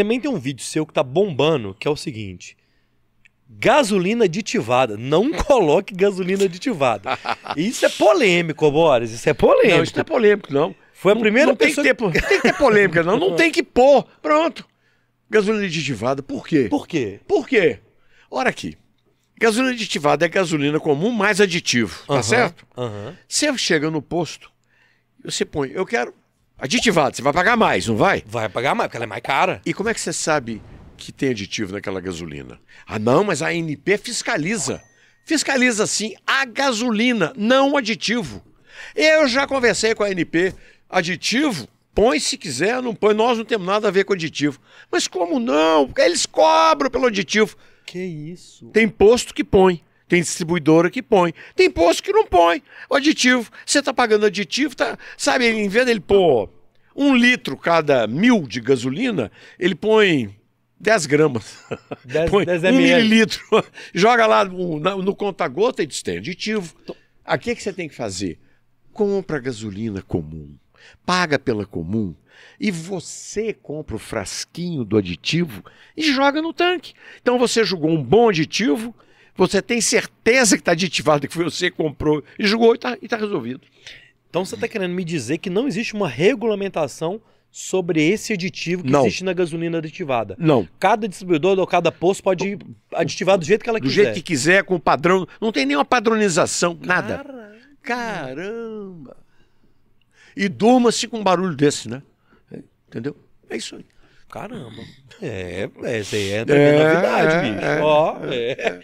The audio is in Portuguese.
Também tem um vídeo seu que tá bombando, que é o seguinte. Gasolina aditivada. Não coloque gasolina aditivada. Isso é polêmico, Boris. Isso é polêmico. Não, isso não é polêmico, não. Foi a primeira não, não pessoa... Tem que, ter, tem que ter polêmica, não. Não tem que pôr. Pronto. Gasolina aditivada. Por quê? Por quê? Por quê? Ora aqui. Gasolina aditivada é gasolina comum mais aditivo, tá uhum, certo? Uhum. Você chega no posto, você põe, eu quero Aditivado, você vai pagar mais, não vai? Vai pagar mais, porque ela é mais cara. E como é que você sabe que tem aditivo naquela gasolina? Ah, não, mas a ANP fiscaliza. Fiscaliza sim a gasolina, não o aditivo. Eu já conversei com a ANP, aditivo põe se quiser, não põe, nós não temos nada a ver com aditivo. Mas como não? Porque eles cobram pelo aditivo. Que isso? Tem posto que põe, tem distribuidora que põe, tem posto que não põe. O aditivo, você tá pagando aditivo, tá, sabe, em vez dele pôr um litro cada mil de gasolina, ele põe 10 gramas. 10, põe um mililitro. Joga lá no, no conta-gota e diz, tem aditivo. Aqui é que você tem que fazer? Compra gasolina comum. Paga pela comum e você compra o frasquinho do aditivo e joga no tanque. Então você jogou um bom aditivo, você tem certeza que está aditivado, que foi você que comprou e jogou e está tá resolvido. Então você está querendo me dizer que não existe uma regulamentação sobre esse aditivo que não. existe na gasolina aditivada? Não. Cada distribuidor ou cada posto pode aditivar do jeito que ela do quiser. Do jeito que quiser, com o padrão. Não tem nenhuma padronização, nada. Caramba. E durma-se com um barulho desse, né? É, entendeu? É isso aí. Caramba. É, essa aí é, é novidade, bicho. É, Ó, é. é.